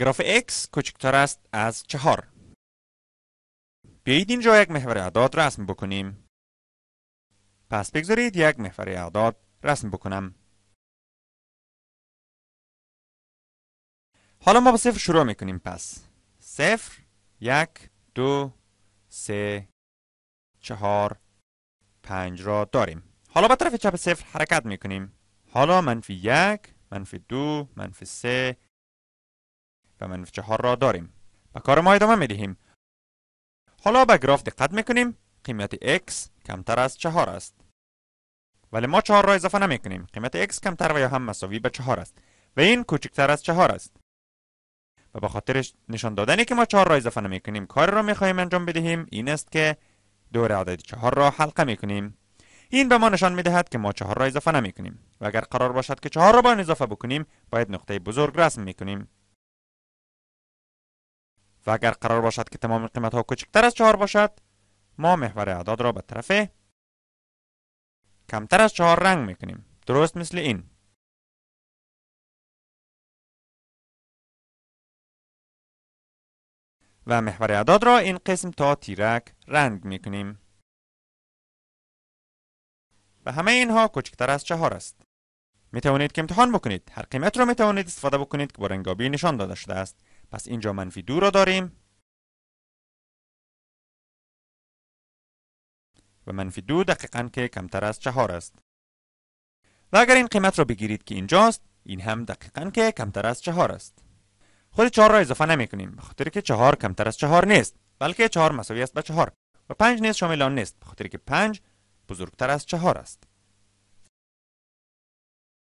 گراف x کوچکتر است از چهار بیایید اینجا یک محور اعداد رسم بکنیم پس بگذارید یک محور اعداد رسم بکنم حالا ما با صفر شروع میکنیم پس صفر یک دو سه چهار پنج را داریم حالا به طرف چپ صفر حرکت میکنیم حالا منفی یک منفی دو منفی سه و من را داریم و کار ما ادامه می دهیم حالا به گراف دقت می کنیم قیمت x کمتر از چهار است ولی ما چهار را اضافه نمی کنیم قیمت x کمتر و یا هم مساوی به چهار است و این کوچکتر از چهار است و به خاطر نشان دادنی که ما چهار را اضافه نمی کنیم کار را می خواهیم انجام بدهیم این است که دور عدد چهار را حلقه می کنیم این به ما نشان می دهد که ما چهار را اضافه نمی کنیم و اگر قرار باشد که چهار را با اضافه بکنیم باید نقطه بزرگ رسم می کنیم و اگر قرار باشد که تمام قیمت ها کوچکتر از چهار باشد ما محور اعداد را به طرف کمتر از چهار رنگ میکنیم درست مثل این و محور اعداد را این قسم تا تیرک رنگ میکنیم و همه اینها کوچکتر از چهار است می توانید که امتحان بکنید هر قیمت را می توانید استفاده بکنید که با رنگابی نشان داده شده است پس اینجا منفی دو رو داریم و منفی دو دقیقا که کمتر از چهار است و اگر این قیمت را بگیرید که اینجاست این هم دقیقا که کمتر از چهار است خود چهار را اضافه نمی کنیم بخاطر که چهار کمتر از چهار نیست بلکه چهار مساوی است به چهار و پنج نیست شامل آن نیست بخاطر که پنج بزرگتر از چهار است